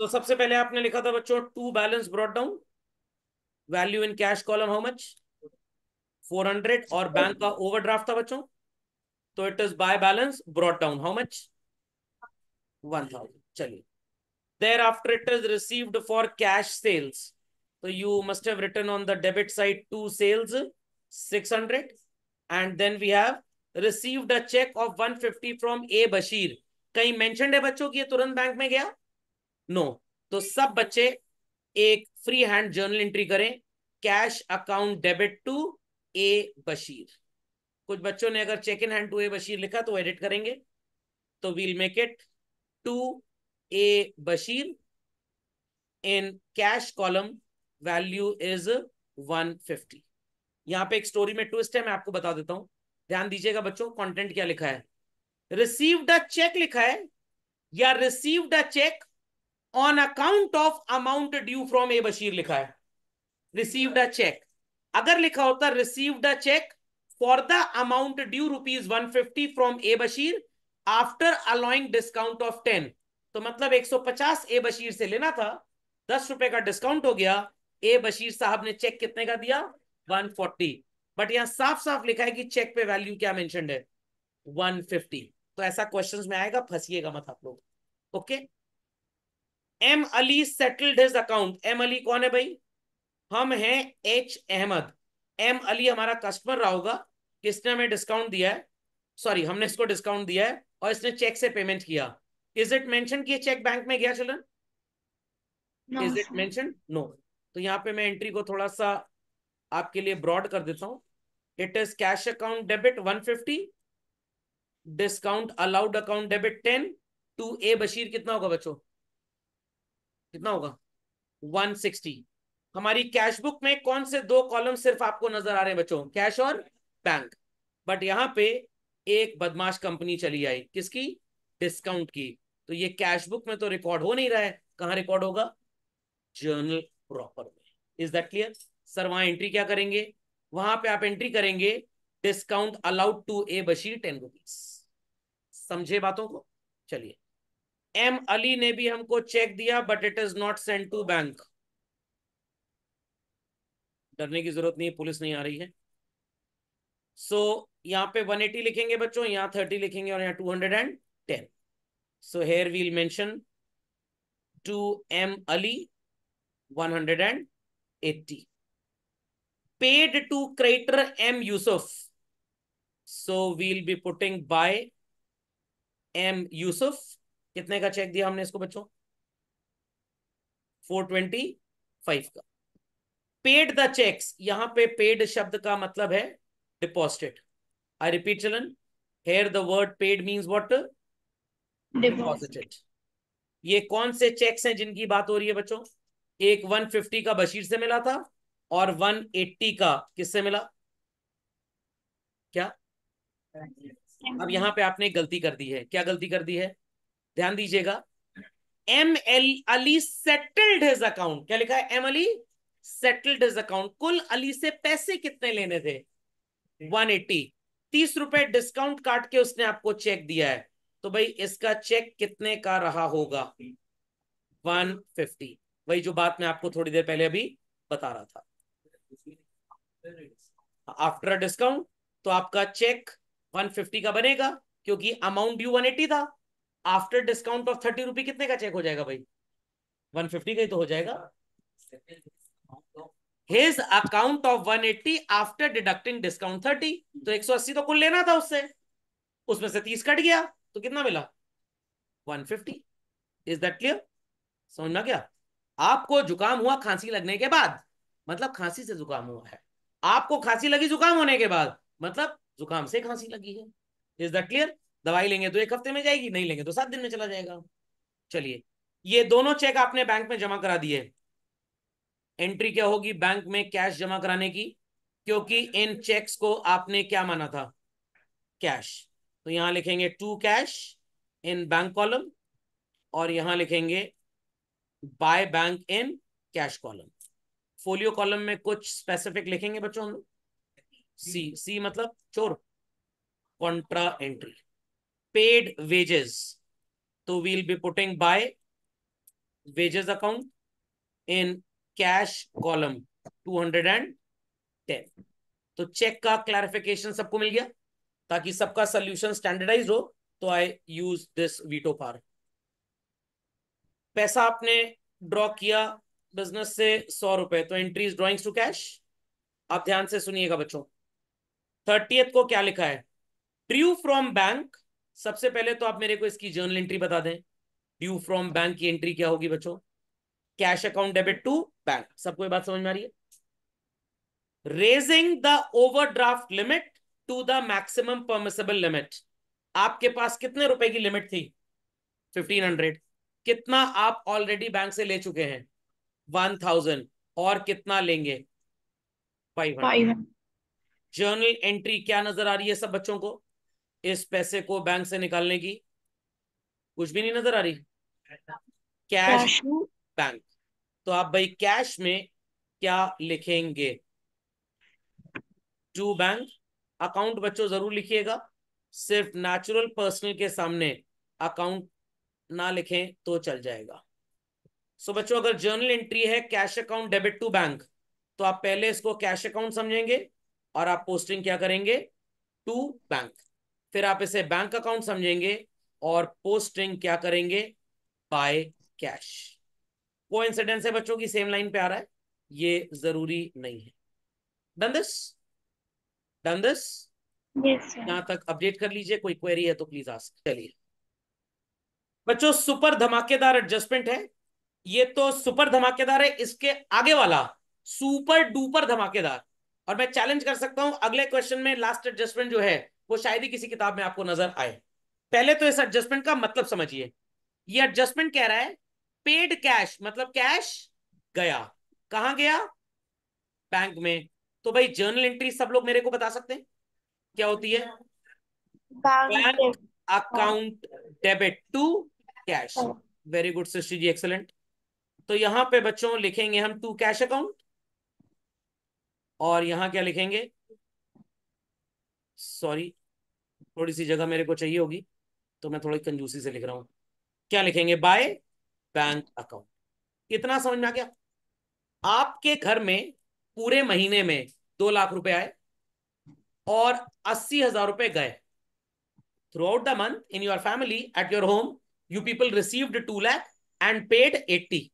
तो सबसे पहले आपने लिखा था बच्चों to balance brought down value in cash column how much 400 और बैंक का ओवरड्राफ्ट था बच्चों तो it is by balance brought down how much 1000 चलिए thereafter it is received for cash sales तो you must have written on the debit side to sales 600 and then we have received a cheque of 150 from A Bashir कहीं mentioned है बच्चों की ये तुरंत bank में गया नो तो सब बच्चे एक फ्री हैंड जर्नल एंट्री करें cash account debit to A Bashir कुछ बच्चों ने अगर cheque in hand to A Bashir लिखा तो एडिट करेंगे तो we'll make it to A Bashir in cash column value is 150 यहां पर एक स्टोरी में ट्विस्ट है मैं आपको बता देता हूं ध्यान दीजिएगा बच्चों कंटेंट क्या लिखा है रिसीव्ड अ चेक लिखा है या received a cheque on account of amount due from A Bashir लिखा है रिसीव्ड अ चेक अगर लिखा होता received a cheque for the amount due rupees one fifty from A Bashir after allowing discount of ten तो मतलब 150 ए बशीर से लेना था दस रुपए का डिस्काउंट हो गया ए बशीर साहब ने चेक कितने का दिया 140 बट यहां साफ साफ लिखा है कि चेक पे वैल्यू क्या मेंशन है 150 तो ऐसा क्वेश्चंस में आएगा फंसिएगा मत आप लोग okay okay? M Ali settled his account M Ali कौन है भाई हम हैं एच अहमद एम अली हमारा कस्टमर रहा होगा किसने हमें डिस्काउंट दिया है सॉरी हमने इसको डिस्काउंट दिया है और इसने चेक से पेमेंट किया इज इट मेंशन किया चेक बैंक में गया children is it mention no तो यहाँ पे मैं एंट्री को थोड़ा सा आपके लिए ब्रॉड कर देता हूं it is cash account debit 150 discount allowed account debit 10 to A Bashir कितना होगा बच्चों कितना होगा 160 हमारी कैश बुक में कौन से दो कॉलम सिर्फ आपको नजर आ रहे हैं बच्चों कैश और बैंक बट यहाँ पे एक बदमाश कंपनी चली आई किसकी डिस्काउंट की तो ये कैश बुक में तो रिकॉर्ड हो नहीं रहा है कहाँ रिकॉर्ड होगा जर्नल प्रॉपर में इज दैट क्लियर सर वहां एंट्री क्या करेंगे वहां पे आप एंट्री करेंगे discount allowed to A Bashir ten rupees समझे बातों को चलिए एम अली ने भी हमको चेक दिया but it is not send to bank डरने की जरूरत नहीं है पुलिस नहीं आ रही है सो so, यहां पे 180 लिखेंगे बच्चों यहां 30 लिखेंगे और यहां 210 so here we'll mention to M Ali 180 paid to creditor M Yusuf so we'll be putting by M Yusuf कितने का चेक दिया हमने इसको बच्चों फोर ट्वेंटी फाइव का पेड द चेक्स यहां पे पेड शब्द का मतलब है डिपॉजिटेड आई रिपीट चलन here the word paid mean what deposited ये कौन से चेक्स हैं जिनकी बात हो रही है बच्चों एक 150 का बशीर से मिला था और 180 का किससे मिला क्या अब यहां पे आपने गलती कर दी है क्या गलती कर दी है ध्यान दीजिएगा M L Ali settled his account क्या लिखा है M Ali settled his account कुल अली से पैसे कितने लेने थे 180 एट्टी तीस रुपए डिस्काउंट काट के उसने आपको चेक दिया है तो भाई इसका चेक कितने का रहा होगा 150 वही जो बात मैं आपको थोड़ी देर पहले अभी बता रहा था आफ्टर डिस्काउंट तो आपका चेक 150 का बनेगा क्योंकि अमाउंट ड्यू 180 था after discount of thirty rupee कितने का चेक हो जाएगा भाई वन फिफ्टी का ही तो हो जाएगा his account of one eighty after deducting discount thirty तो एक सौ अस्सी तो कुल लेना था उससे उसमें से तीस कट गया तो कितना मिला one fifty is that clear समझना क्या आपको जुकाम हुआ खांसी लगने के बाद मतलब खांसी से जुकाम हुआ है आपको खांसी लगी जुकाम होने के बाद मतलब जुकाम से खांसी लगी है इज दैट क्लियर दवाई लेंगे तो एक हफ्ते में जाएगी नहीं लेंगे तो सात दिन में चला जाएगा चलिए ये दोनों चेक आपने बैंक में जमा करा दिए एंट्री क्या होगी बैंक में कैश जमा कराने की क्योंकि इन चेक्स को आपने क्या माना था कैश तो यहां लिखेंगे to cash in bank column और यहां लिखेंगे by bank in cash column folio column में कुछ स्पेसिफिक लिखेंगे बच्चों सी सी मतलब चोर contra entry paid wages paid wages. So तो we'll be account in cash column two hundred and ten तो चेक का क्लैरिफिकेशन सबको मिल गया ताकि सबका सोल्यूशन स्टैंडर्डाइज हो तो आई यूज दिस वीटो पार पैसा आपने ड्रॉ किया बिजनेस से सौ रुपए तो एंट्रीज ड्रॉइंग्स टू कैश आप ध्यान से सुनिएगा बच्चों थर्टीएथ को क्या लिखा है ड्रू फ्रॉम बैंक सबसे पहले तो आप मेरे को इसकी जर्नल एंट्री बता दें ड्यू फ्रॉम बैंक की एंट्री क्या होगी बच्चों cash account debit to bank सबको बात समझ में आ रही है raising the overdraft limit to the maximum permissible limit आपके पास कितने रुपए की लिमिट थी 1500 कितना आप ऑलरेडी बैंक से ले चुके हैं 1000 और कितना लेंगे 500 जर्नल एंट्री क्या नजर आ रही है सब बच्चों को इस पैसे को बैंक से निकालने की कुछ भी नहीं नजर आ रही कैश बैंक तो आप भाई कैश में क्या लिखेंगे टू बैंक अकाउंट बच्चों जरूर लिखिएगा सिर्फ नेचुरल पर्सनल के सामने अकाउंट ना लिखें तो चल जाएगा सो so बच्चों अगर जर्नल एंट्री है cash account debit to bank तो आप पहले इसको कैश अकाउंट समझेंगे और आप पोस्टिंग क्या करेंगे टू बैंक फिर आप इसे बैंक अकाउंट समझेंगे और पोस्टिंग क्या करेंगे बाय कैश वो इंसिडेंस है बच्चों की सेम लाइन पे आ रहा है ये जरूरी नहीं है डन दिस डन दिस यहां तक अपडेट कर लीजिए कोई क्वेरी है तो प्लीज आस्क चलिए बच्चों सुपर धमाकेदार एडजस्टमेंट है ये तो सुपर धमाकेदार है इसके आगे वाला सुपर डुपर धमाकेदार और मैं चैलेंज कर सकता हूं अगले क्वेश्चन में लास्ट एडजस्टमेंट जो है वो शायद ही किसी किताब में आपको नजर आए पहले तो इस एडजस्टमेंट का मतलब समझिए ये एडजस्टमेंट कह रहा है पेड कैश मतलब कैश गया कहा गया बैंक में तो भाई जर्नल एंट्री सब लोग मेरे को बता सकते हैं क्या होती है bank account debit to cash very good Srishti ji excellent तो यहां पे बच्चों लिखेंगे हम टू कैश अकाउंट और यहां क्या लिखेंगे सॉरी थोड़ी सी जगह मेरे को चाहिए होगी तो मैं थोड़ी कंजूसी से लिख रहा हूं क्या लिखेंगे बाय बैंक अकाउंट इतना समझ में आ गया आपके घर में पूरे महीने में दो लाख रुपए आए और अस्सी हजार रुपए गए throughout the month in your family at your home you people received two lakh and paid eighty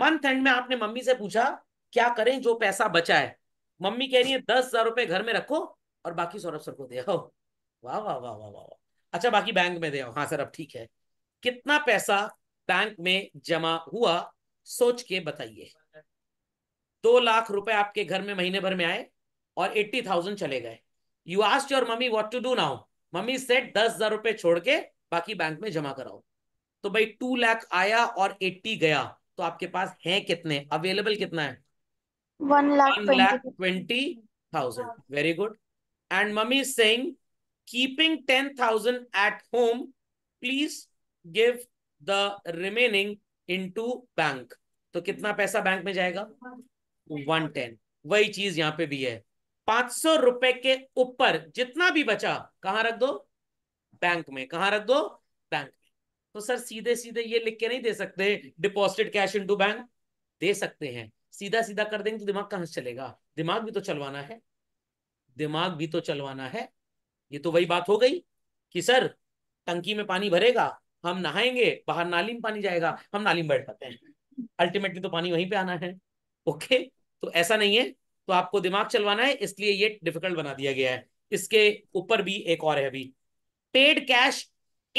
month end में आपने मम्मी से पूछा क्या करें जो पैसा बचा है मम्मी कह रही है दस हजार रुपए घर में रखो और बाकी सौरभ सर को दे आओ वाह वाह वाह वाह वाह अच्छा बाकी बैंक में दे आओ हाँ सर अब ठीक है कितना पैसा बैंक में जमा हुआ सोच के बताइए दो लाख रुपए आपके घर में महीने भर में आए और एट्टी थाउजेंड चले गए you asked your mummy what to do now mummy said दस हजार रुपए छोड़ के बाकी बैंक में जमा कराओ तो भाई टू लाख आया और एट्टी गया तो आपके पास है कितने अवेलेबल कितना है one lakh twenty thousand very good and mummy saying keeping 10,000 at home, please give the remaining into bank. तो कितना पैसा बैंक में जाएगा 110. वही चीज यहां पे भी है पांच सौ रुपए के ऊपर जितना भी बचा कहां रख दो बैंक में कहां रख दो बैंक में तो सर सीधे सीधे ये लिख के नहीं दे सकते डिपोजिट कैश इनटू बैंक दे सकते हैं सीधा सीधा कर देंगे तो दिमाग कहां से चलेगा दिमाग भी तो चलवाना है दिमाग भी तो चलवाना है ये तो वही बात हो गई कि सर टंकी में पानी भरेगा हम नहाएंगे बाहर नाली में पानी जाएगा हम नाली में बैठ पाते हैं अल्टीमेटली तो पानी वहीं पे आना है ओके तो ऐसा नहीं है तो आपको दिमाग चलवाना है इसलिए ये डिफिकल्ट बना दिया गया है इसके ऊपर भी एक और है अभी paid cash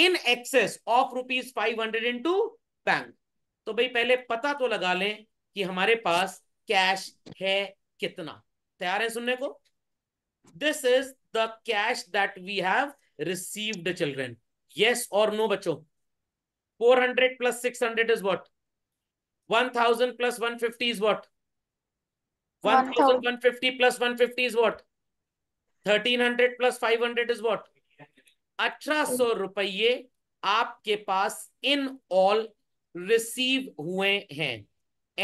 in excess of rupees five hundred into bank तो भाई पहले पता तो लगा लें कि हमारे पास कैश है कितना तैयार है सुनने को this is the cash that we have received children yes or no bacho 400 plus 600 is what 1000 plus 150 is what 1150 plus 150 is what 1300 plus 500 is what 1800 rupaye aapke paas in all receive hue hain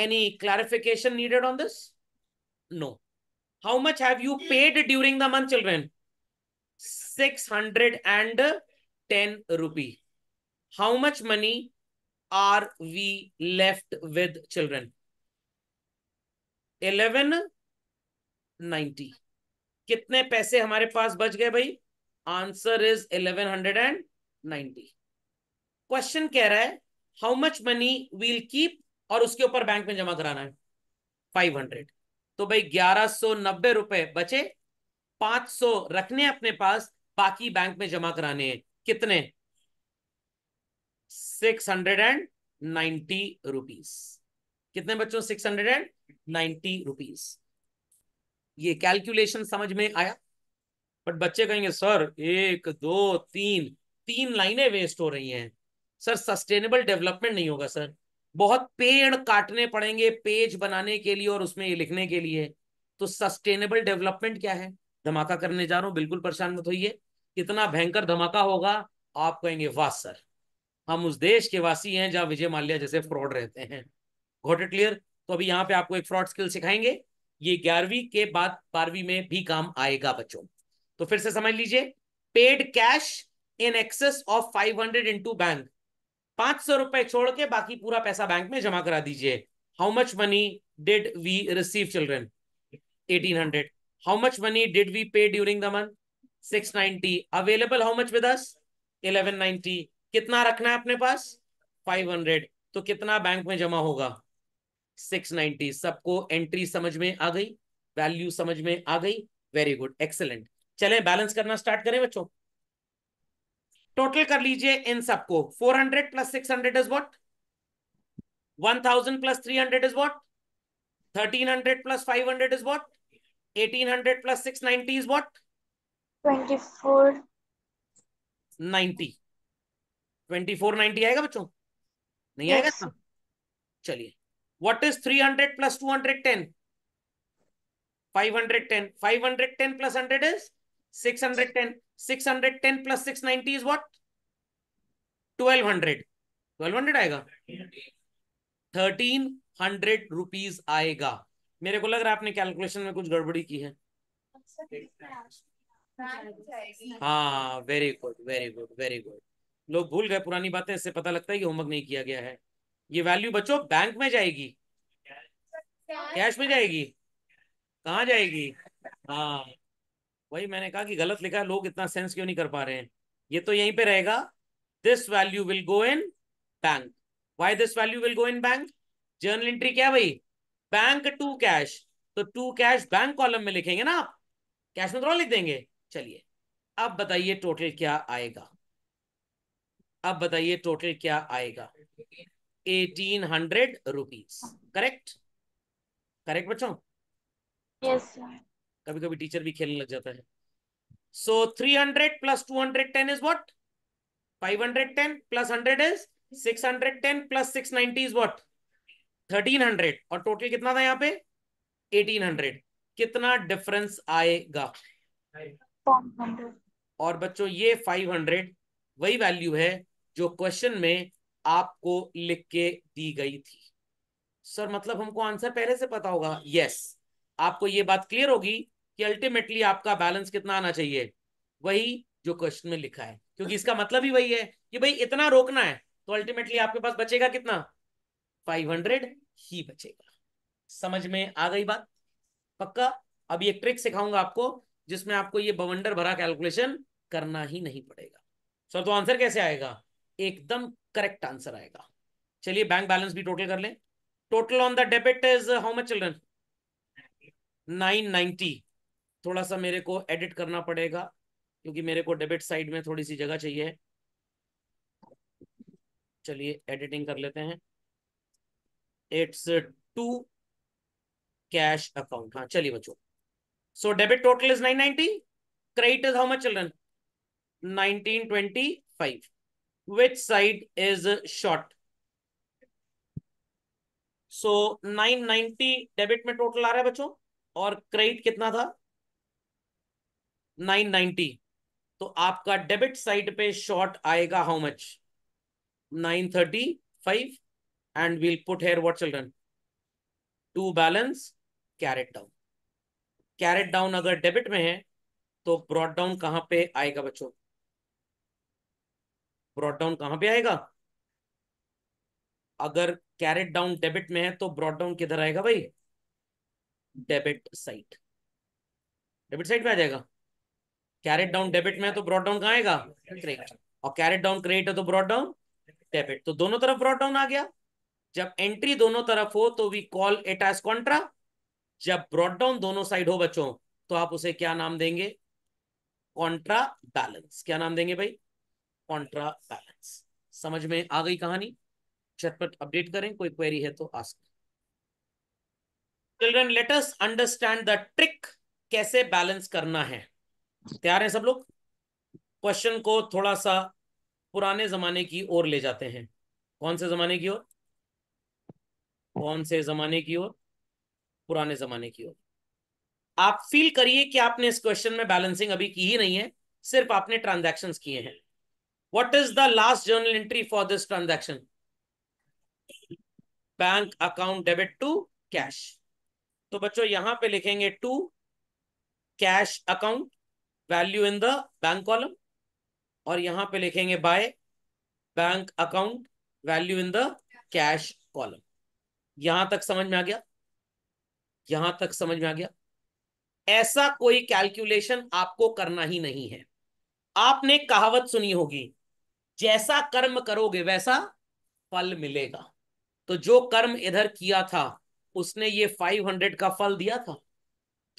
any clarification needed on this no how much have you paid during the month children six hundred and ten rupee how much money are we left with children eleven ninety कितने पैसे हमारे पास बच गए भाई answer is eleven hundred and ninety question कह रहा है how much money we'll keep और उसके ऊपर बैंक में जमा कराना है फाइव हंड्रेड तो भाई ग्यारह सौ नब्बे रुपए बचे सौ रखने अपने पास बाकी बैंक में जमा कराने हैं कितने six hundred and ninety rupees कितने बच्चों six hundred and ninety rupees ये कैलकुलेशन समझ में आया बट बच्चे कहेंगे सर एक दो तीन तीन लाइनें वेस्ट हो रही हैं सर सस्टेनेबल डेवलपमेंट नहीं होगा सर बहुत पेड़ काटने पड़ेंगे पेज बनाने के लिए और उसमें ये लिखने के लिए तो सस्टेनेबल डेवलपमेंट क्या है धमाका करने जा रहा हूं बिल्कुल परेशान मत होइए कितना भयंकर धमाका होगा आप कहेंगे वाह सर हम उस देश के वासी हैं जहां विजय माल्या जैसे फ्रॉड रहते हैं घोटे क्लियर तो अभी यहाँ पे आपको एक फ्रॉड स्किल सिखाएंगे ये ग्यारहवीं के बाद बारहवीं में भी काम आएगा बच्चों तो फिर से समझ लीजिए paid cash in excess of five hundred bank पांच सौ रुपए छोड़ के बाकी पूरा पैसा बैंक में जमा करा दीजिए how much money did we receive children eighteen hundred How much money did we pay during the month? 690. Available how much with us? 1190. कितना रखना है अपने पास 500. तो कितना बैंक में जमा होगा 690. सबको एंट्री समझ में आ गई वैल्यू समझ में आ गई वेरी गुड एक्सेलेंट चले बैलेंस करना स्टार्ट करें बच्चों टोटल कर लीजिए इन सबको 400 plus 600 is one thousand plus 300 is thirteen 1300 plus 500 is what 1800 plus 690 is what? 24. 90. 2490 आएगा बच्चों नहीं yes. आएगा चलिए what is 300 plus 210 510 510 plus 100 is 610 610 plus 690 is what 1200 1200 आएगा 1300 आएगा मेरे को लग रहा है आपने कैलकुलेशन में कुछ गड़बड़ी की है अच्छा, हाँ very good very good very good लोग भूल गए पुरानी बातें इससे पता लगता है कि होमवर्क नहीं किया गया है ये वैल्यू बच्चों बैंक में जाएगी कैश में जाएगी कहाँ जाएगी हाँ वही मैंने कहा कि गलत लिखा है लोग इतना सेंस क्यों नहीं कर पा रहे हैं ये तो यहीं पे रहेगा this value will go in bank why this value will go in bank journal entry क्या भाई बैंक टू कैश तो टू कैश बैंक कॉलम में लिखेंगे ना आप कैश में थोड़ा लिख देंगे चलिए अब बताइए टोटल क्या आएगा अब बताइए टोटल क्या आएगा eighteen hundred rupees correct correct बच्चों yes, कभी कभी टीचर भी खेलने लग जाता है so three hundred plus two hundred ten is what five hundred ten plus hundred is six hundred ten plus six ninety is what thirteen hundred और total कितना था यहाँ पे एटीन हंड्रेड कितना डिफरेंस आएगा और बच्चों ये फाइव हंड्रेड वही वैल्यू है जो क्वेश्चन में आपको लिख के दी गई थी सर मतलब हमको आंसर पहले से पता होगा यस आपको ये बात क्लियर होगी कि अल्टीमेटली आपका बैलेंस कितना आना चाहिए वही जो क्वेश्चन में लिखा है क्योंकि इसका मतलब ही वही है कि भाई इतना रोकना है तो अल्टीमेटली आपके पास बचेगा कितना फाइव हंड्रेड ही बचेगा समझ में आ गई बात पक्का अब एक ट्रिक सिखाऊंगा आपको जिसमें आपको ये बवंडर भरा कैलकुलेशन करना ही नहीं पड़ेगा सर तो आंसर कैसे आएगा एकदम करेक्ट आंसर आएगा चलिए बैंक बैलेंस भी टोटल कर लें total on the debit is how much children nine ninety थोड़ा सा मेरे को एडिट करना पड़ेगा क्योंकि मेरे को डेबिट साइड में थोड़ी सी जगह चाहिए चलिए एडिटिंग कर लेते हैं इट्स टू कैश अकाउंट हाँ चलिए बच्चों so debit total is nine ninety credit is how much children nineteen twenty five which side is short so nine ninety debit में टोटल आ रहा है बच्चों और क्रेडिट कितना था नाइन नाइनटी तो आपका डेबिट साइड पे शॉर्ट आएगा how much nine thirty five and we'll put here what children? To balance, carried down. Carried down अगर डेबिट में है तो ब्रॉड डाउन कहां पे आएगा बच्चों ब्रॉड डाउन कहां पे आएगा अगर कैरेट डाउन डेबिट में है तो ब्रॉड डाउन किधर आएगा भाई डेबिट साइड डेबिट साइड में आ जाएगा कैरेट डाउन डेबिट में है तो ब्रॉड डाउन कहाँ आएगा क्रेडिट और कैरेट डाउन क्रेडिट है तो ब्रॉड डाउन डेबिट तो दोनों तरफ ब्रॉड डाउन आ गया जब एंट्री दोनों तरफ हो तो we call it as contra जब ब्रॉड डाउन दोनों साइड हो बच्चों तो आप उसे क्या नाम देंगे कॉन्ट्रा बैलेंस क्या नाम देंगे भाई कॉन्ट्रा बैलेंस समझ में आ गई कहानी चटपट अपडेट करें कोई क्वेरी है तो ask children let us understand the trick कैसे बैलेंस करना है तैयार हैं सब लोग क्वेश्चन को थोड़ा सा पुराने जमाने की ओर ले जाते हैं कौन से जमाने की ओर कौन से जमाने की ओर पुराने जमाने की ओर आप फील करिए कि आपने इस क्वेश्चन में बैलेंसिंग अभी की ही नहीं है सिर्फ आपने ट्रांजैक्शंस किए हैं what is the last journal entry for this transaction bank account debit to cash तो बच्चों यहां पे लिखेंगे to cash account value in the bank column और यहां पे लिखेंगे by bank account value in the cash column यहां तक समझ में आ गया यहां तक समझ में आ गया ऐसा कोई कैलकुलेशन आपको करना ही नहीं है आपने कहावत सुनी होगी जैसा कर्म करोगे वैसा फल मिलेगा तो जो कर्म इधर किया था उसने ये 500 का फल दिया था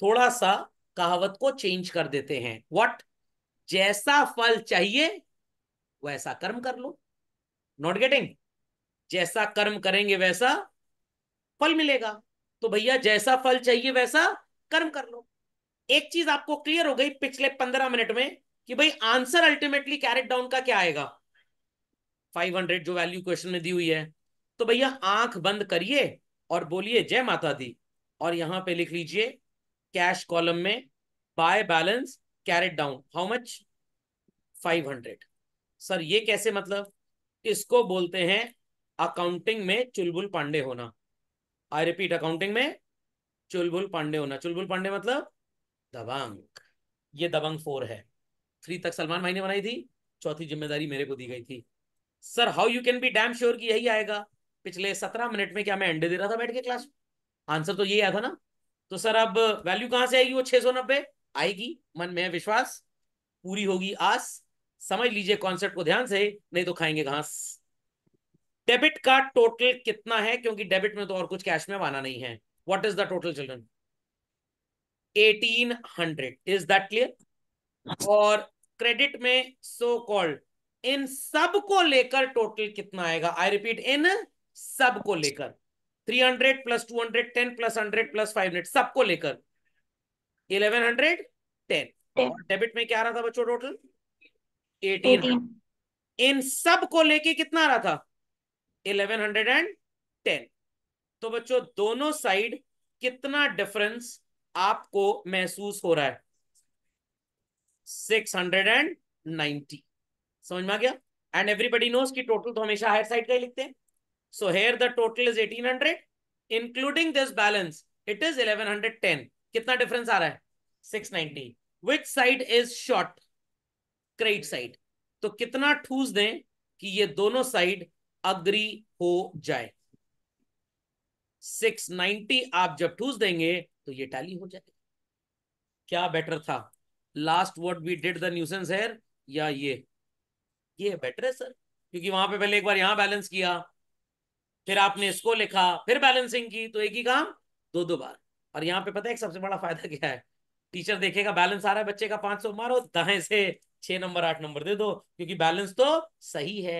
थोड़ा सा कहावत को चेंज कर देते हैं व्हाट जैसा फल चाहिए वैसा कर्म कर लो नॉट गेटिंग जैसा कर्म करेंगे वैसा फल मिलेगा तो भैया जैसा फल चाहिए वैसा कर्म कर लो एक चीज आपको क्लियर हो गई पिछले पंद्रह मिनट में कि भाई आंसर अल्टीमेटली कैरेट डाउन का क्या आएगा 500 जो वैल्यू क्वेश्चन में दी हुई है तो भैया आंख बंद करिए और बोलिए जय माता दी और यहां पे लिख लीजिए कैश कॉलम में by balance carried down how much 500 sir ये कैसे मतलब इसको बोलते हैं अकाउंटिंग में चुलबुल पांडे होना आई रिपीट अकाउंटिंग में चुलबुल पांडे होना चुलबुल पांडे मतलब दबंग ये दबंग फोर है थ्री तक सलमान भाई ने बनाई थी चौथी जिम्मेदारी मेरे को दी गई थी sir how you can be damn sure कि यही आएगा पिछले सत्रह मिनट में क्या मैं अंडे दे रहा था बैठ के क्लास आंसर तो यही आया था ना तो सर अब वैल्यू कहां से आएगी वो छह सौ नब्बे आएगी मन में विश्वास पूरी होगी आस समझ लीजिए कॉन्सेप्ट को ध्यान से नहीं तो खाएंगे घास डेबिट का टोटल कितना है क्योंकि डेबिट में तो और कुछ कैश में वाना नहीं है what is the total children 1800 is that clear और क्रेडिट में सो so कॉल्ड इन सब को लेकर टोटल कितना आएगा आई रिपीट इन सब को लेकर 300 प्लस 200 10 प्लस 100 प्लस 500 सबको लेकर 1100 10 और डेबिट में क्या आ रहा था बच्चों टोटल एटीन इन सब को लेके कितना आ रहा था इलेवन हंड्रेड एंड टेन तो बच्चों दोनों साइड कितना डिफरेंस आपको महसूस हो रहा है सिक्स हंड्रेड एंड नाइनटी समझ में आ गया एंड एवरीबडी नोस की टोटल तो हमेशा हायर साइड का ही लिखते हैं so here the total is eighteen hundred including this balance it is eleven hundred ten कितना डिफरेंस आ रहा है six ninety which side is short credit side तो कितना ठूस दें कि ये दोनों साइड अग्री हो जाए नाइनटी आप जब ठूस देंगे तो ये टैली हो जाएगा क्या बेटर था last word we did the nuisance here या ये ये बेटर है सर क्योंकि वहां पे पहले एक बार यहां बैलेंस किया फिर आपने इसको लिखा फिर बैलेंसिंग की तो एक ही काम दो दो बार और यहाँ पे पता है सबसे बड़ा फायदा क्या है टीचर देखेगा बैलेंस आ रहा है बच्चे का पांच सौ मारो दाएं से छह नंबर आठ नंबर दे दो क्योंकि बैलेंस तो सही है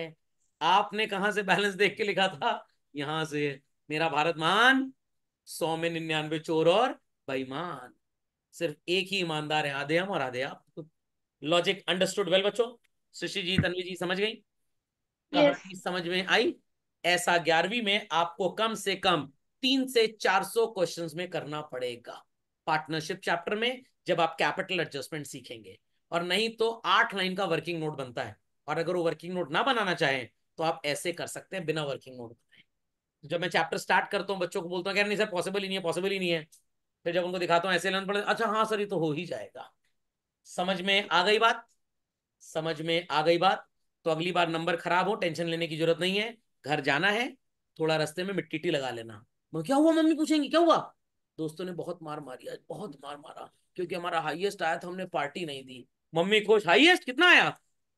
आपने कहा से बैलेंस देख के लिखा था यहां से मेरा भारत मान सौ में निन्यानवे चोर और बेईमान सिर्फ एक ही ईमानदार है आधे हम और आधे आप लॉजिक अंडरस्टूड वेल बच्चों सुशी जी तनवी जी समझ गई yes. समझ में आई ऐसा ग्यारहवीं में आपको कम से कम तीन से चार सौ क्वेश्चन में करना पड़ेगा पार्टनरशिप चैप्टर में जब आप कैपिटल एडजस्टमेंट सीखेंगे और नहीं तो आठ लाइन का वर्किंग नोट बनता है और अगर वो वर्किंग नोट ना बनाना चाहें तो आप ऐसे कर सकते हैं बिना वर्किंग मोड जब मैं चैप्टर स्टार्ट करता हूँ बच्चों को बोलता हूँ कह नहीं सर पॉसिबल ही नहीं है पॉसिबल ही नहीं है फिर जब उनको दिखाता हूँ ऐसे लर्न पड़े अच्छा हाँ सर ये तो हो ही जाएगा समझ में आ गई बात समझ में आ गई बात तो अगली बार नंबर खराब हो टेंशन लेने की जरूरत नहीं है घर जाना है थोड़ा रस्ते में मिट्टी लगा लेना क्या हुआ मम्मी पूछेंगे क्या हुआ दोस्तों ने बहुत मार मारी आज बहुत मार मारा क्योंकि हमारा हाईएस्ट आया था हमने पार्टी नहीं दी मम्मी खुश हाईएस्ट कितना आया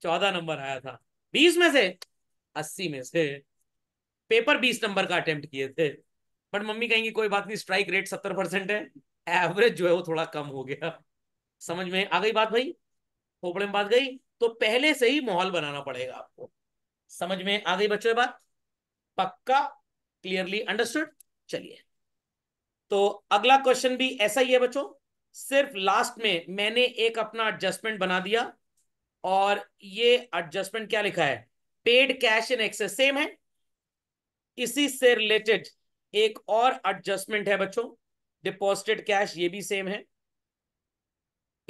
चौदह नंबर आया था बीस में से अस्सी में से पेपर बीस नंबर का अटेम्प्ट किए थे बट मम्मी कहेंगी कोई बात नहीं स्ट्राइक रेट सत्तर परसेंट है एवरेज जो है वो थोड़ा कम हो गया समझ में आ गई बात भाई खोपड़े में बात गई तो पहले से ही माहौल बनाना पड़ेगा आपको समझ में आ गई बच्चों बात पक्का क्लियरली अंडरस्टूड चलिए तो अगला क्वेश्चन भी ऐसा ही है बच्चों सिर्फ लास्ट में मैंने एक अपना एडजस्टमेंट बना दिया और ये एडजस्टमेंट क्या लिखा है paid cash in excess same है इसी से रिलेटेड एक और एडजस्टमेंट है बच्चों डिपॉजिटेड कैश ये भी सेम है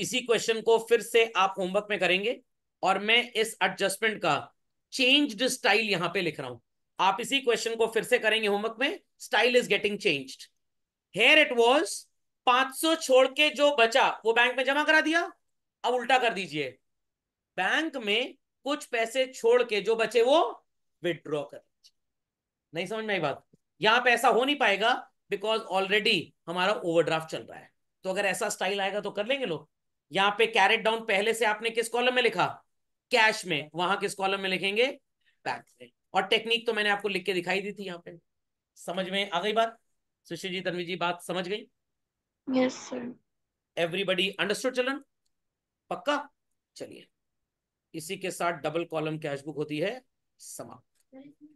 इसी क्वेश्चन को फिर से आप होमवर्क में करेंगे और मैं इस एडजस्टमेंट का चेंज्ड स्टाइल यहां पे लिख रहा हूं आप इसी क्वेश्चन को फिर से करेंगे होमवर्क में style is getting changed here it was 500 छोड़ के जो बचा वो बैंक में जमा करा दिया अब उल्टा कर दीजिए बैंक में कुछ पैसे छोड़ के जो बचे वो विदड्रॉ कर नहीं समझ में आई बात यहां पे ऐसा हो नहीं पाएगा बिकॉज ऑलरेडी हमारा ओवरड्राफ्ट चल रहा है तो अगर ऐसा स्टाइल आएगा तो कर लेंगे लोग यहाँ पे कैरेट डाउन पहले से आपने किस कॉलम में लिखा कैश में वहां किस कॉलम में लिखेंगे बैंक में और टेक्निक तो मैंने आपको लिख के दिखाई दी थी यहाँ पे समझ में आ गई बात सुशी जी तनवी जी बात समझ गई यस सर एवरीबडी अंडरस्टूड चलन पक्का चलिए इसी के साथ डबल कॉलम कैशबुक होती है समाप्त